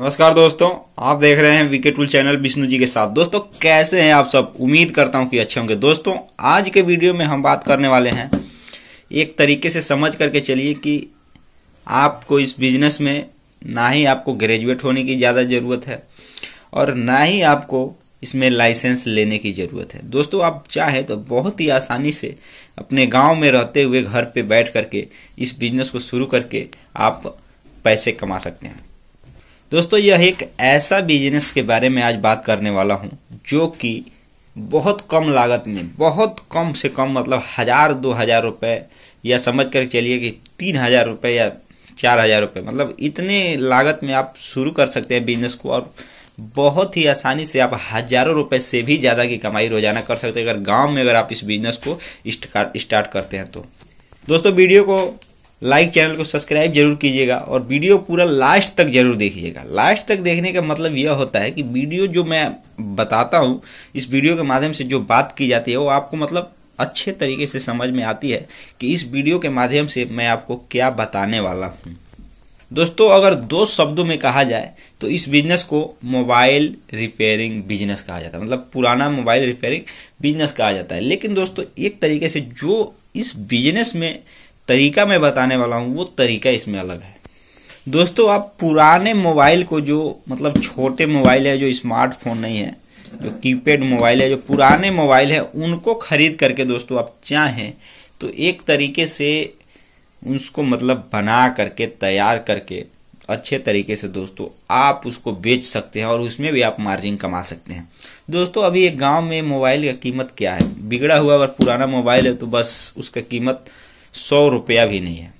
नमस्कार दोस्तों आप देख रहे हैं wicket tool channel Vishnu ji के साथ दोस्तों कैसे हैं आप सब उम्मीद करता हूं कि अच्छे होंगे दोस्तों आज के वीडियो में हम बात करने वाले हैं एक तरीके से समझ करके चलिए कि आपको इस बिजनेस में ना ही आपको ग्रेजुएट होने की ज़्यादा ज़रूरत है और ना ही आपको इसमें लाइसेंस लेने की ज़रूरत है दोस्तों आप चाहे तो बहुत ही आसानी से अपने गाँव में रहते हुए घर पर बैठ करके इस बिजनेस को शुरू करके आप पैसे कमा सकते हैं दोस्तों यह एक ऐसा बिजनेस के बारे में आज बात करने वाला हूं जो कि बहुत कम लागत में बहुत कम से कम मतलब हजार दो हजार रुपए या समझ कर चलिए कि तीन हजार रुपये या चार हजार रुपये मतलब इतने लागत में आप शुरू कर सकते हैं बिजनेस को और बहुत ही आसानी से आप हजारों रुपए से भी ज़्यादा की कमाई रोजाना कर सकते हैं अगर गांव में अगर आप इस बिजनेस को स्टार्ट करते हैं तो दोस्तों वीडियो को लाइक चैनल को सब्सक्राइब जरूर कीजिएगा और वीडियो पूरा लास्ट तक जरूर देखिएगा लास्ट तक देखने का मतलब यह होता है कि वीडियो जो मैं बताता हूँ इस वीडियो के माध्यम से जो बात की जाती है वो आपको मतलब अच्छे तरीके से समझ में आती है कि इस वीडियो के माध्यम से मैं आपको क्या बताने वाला हूँ दोस्तों अगर दो शब्दों में कहा जाए तो इस बिजनेस को मोबाइल रिपेयरिंग बिजनेस कहा जाता है मतलब पुराना मोबाइल रिपेयरिंग बिजनेस कहा जाता है लेकिन दोस्तों एक तरीके से जो इस बिजनेस में तरीका मैं बताने वाला हूं वो तरीका इसमें अलग है दोस्तों आप पुराने मोबाइल को जो मतलब छोटे मोबाइल है जो स्मार्टफोन नहीं है जो कीपैड मोबाइल है जो पुराने मोबाइल है उनको खरीद करके दोस्तों आप चाहें तो एक तरीके से उसको मतलब बना करके तैयार करके अच्छे तरीके से दोस्तों आप उसको बेच सकते हैं और उसमें भी आप मार्जिन कमा सकते हैं दोस्तों अभी एक गांव में मोबाइल का कीमत क्या है बिगड़ा हुआ अगर पुराना मोबाइल है तो बस उसका कीमत सौ रुपया भी नहीं है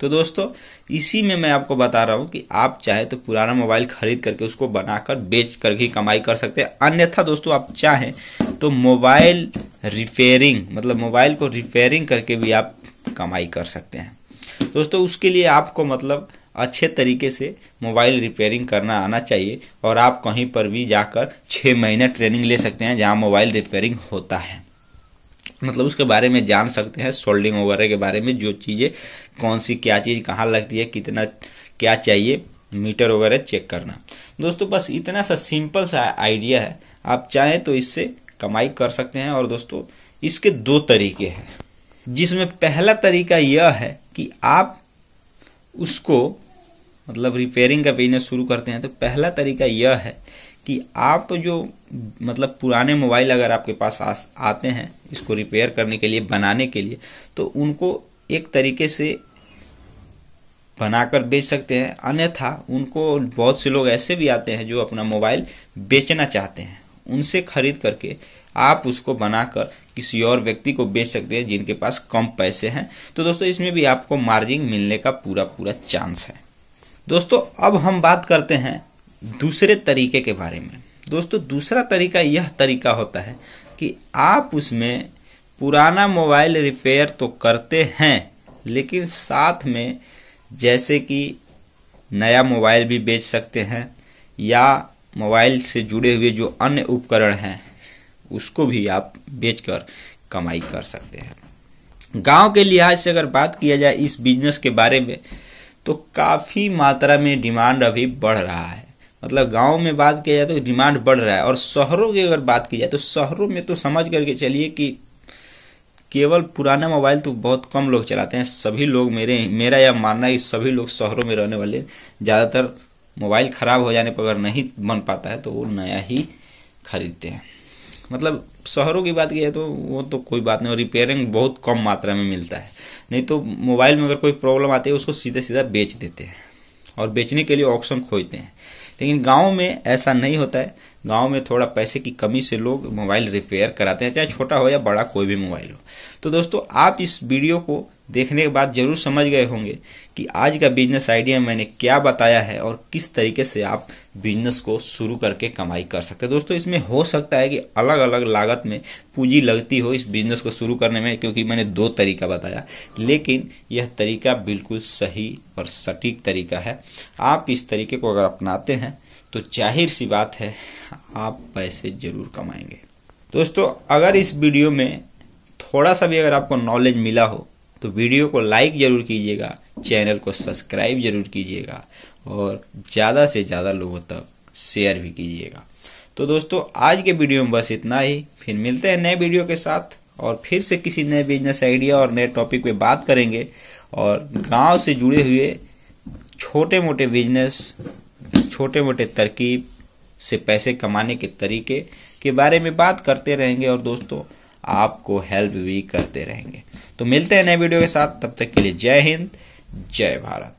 तो दोस्तों इसी में मैं आपको बता रहा हूं कि आप चाहे तो पुराना मोबाइल खरीद करके उसको बनाकर बेच कर भी कमाई कर सकते हैं अन्यथा दोस्तों आप चाहें तो मोबाइल रिपेयरिंग मतलब मोबाइल को रिपेयरिंग करके भी आप कमाई कर सकते हैं दोस्तों उसके लिए आपको मतलब अच्छे तरीके से मोबाइल रिपेयरिंग करना आना चाहिए और आप कहीं पर भी जाकर छः महीने ट्रेनिंग ले सकते हैं जहां मोबाइल रिपेयरिंग होता है मतलब उसके बारे में जान सकते हैं सोल्डिंग वगैरह के बारे में जो चीज़ें कौन सी क्या चीज़ कहाँ लगती है कितना क्या चाहिए मीटर वगैरह चेक करना दोस्तों बस इतना सा सिंपल सा आइडिया है आप चाहें तो इससे कमाई कर सकते हैं और दोस्तों इसके दो तरीके हैं जिसमें पहला तरीका यह है कि आप उसको मतलब रिपेयरिंग का बिजनेस शुरू करते हैं तो पहला तरीका यह है कि आप जो मतलब पुराने मोबाइल अगर आपके पास आ, आते हैं इसको रिपेयर करने के लिए बनाने के लिए तो उनको एक तरीके से बनाकर बेच सकते हैं अन्यथा उनको बहुत से लोग ऐसे भी आते हैं जो अपना मोबाइल बेचना चाहते हैं उनसे खरीद करके आप उसको बनाकर किसी और व्यक्ति को बेच सकते हैं जिनके पास कम पैसे हैं तो दोस्तों इसमें भी आपको मार्जिन मिलने का पूरा पूरा चांस है दोस्तों अब हम बात करते हैं दूसरे तरीके के बारे में दोस्तों दूसरा तरीका यह तरीका होता है कि आप उसमें पुराना मोबाइल रिपेयर तो करते हैं लेकिन साथ में जैसे कि नया मोबाइल भी बेच सकते हैं या मोबाइल से जुड़े हुए जो अन्य उपकरण हैं उसको भी आप बेचकर कमाई कर सकते हैं गांव के लिहाज से अगर बात किया जाए इस बिजनेस के बारे में तो काफ़ी मात्रा में डिमांड अभी बढ़ रहा है मतलब गांव में बात किया जाए तो डिमांड बढ़ रहा है और शहरों की अगर बात की जाए तो शहरों में तो समझ करके चलिए कि केवल पुराना मोबाइल तो बहुत कम लोग चलाते हैं सभी लोग मेरे मेरा यह मानना है कि सभी लोग शहरों में रहने वाले ज़्यादातर मोबाइल ख़राब हो जाने पर अगर नहीं बन पाता है तो वो नया ही खरीदते हैं मतलब शहरों की बात की जाए तो वो तो कोई बात नहीं रिपेयरिंग बहुत कम मात्रा में मिलता है नहीं तो मोबाइल में अगर कोई प्रॉब्लम आती है उसको सीधे सीधा बेच देते हैं और बेचने के लिए ऑप्शन खोजते हैं लेकिन गाँव में ऐसा नहीं होता है गाँव में थोड़ा पैसे की कमी से लोग मोबाइल रिपेयर कराते हैं चाहे छोटा हो या बड़ा कोई भी मोबाइल हो तो दोस्तों आप इस वीडियो को देखने के बाद जरूर समझ गए होंगे कि आज का बिजनेस आइडिया मैंने क्या बताया है और किस तरीके से आप बिजनेस को शुरू करके कमाई कर सकते हैं दोस्तों इसमें हो सकता है कि अलग अलग लागत में पूंजी लगती हो इस बिजनेस को शुरू करने में क्योंकि मैंने दो तरीका बताया लेकिन यह तरीका बिल्कुल सही और सटीक तरीका है आप इस तरीके को अगर अपनाते हैं तो जाहिर सी बात है आप पैसे जरूर कमाएंगे दोस्तों अगर इस वीडियो में थोड़ा सा भी अगर आपको नॉलेज मिला हो तो वीडियो को लाइक जरूर कीजिएगा चैनल को सब्सक्राइब जरूर कीजिएगा और ज़्यादा से ज़्यादा लोगों तक शेयर भी कीजिएगा तो दोस्तों आज के वीडियो में बस इतना ही फिर मिलते हैं नए वीडियो के साथ और फिर से किसी नए बिजनेस आइडिया और नए टॉपिक पे बात करेंगे और गांव से जुड़े हुए छोटे मोटे बिजनेस छोटे मोटे तरकीब से पैसे कमाने के तरीके के बारे में बात करते रहेंगे और दोस्तों आपको हेल्प भी करते रहेंगे तो मिलते हैं नए वीडियो के साथ तब तक के लिए जय हिंद जय भारत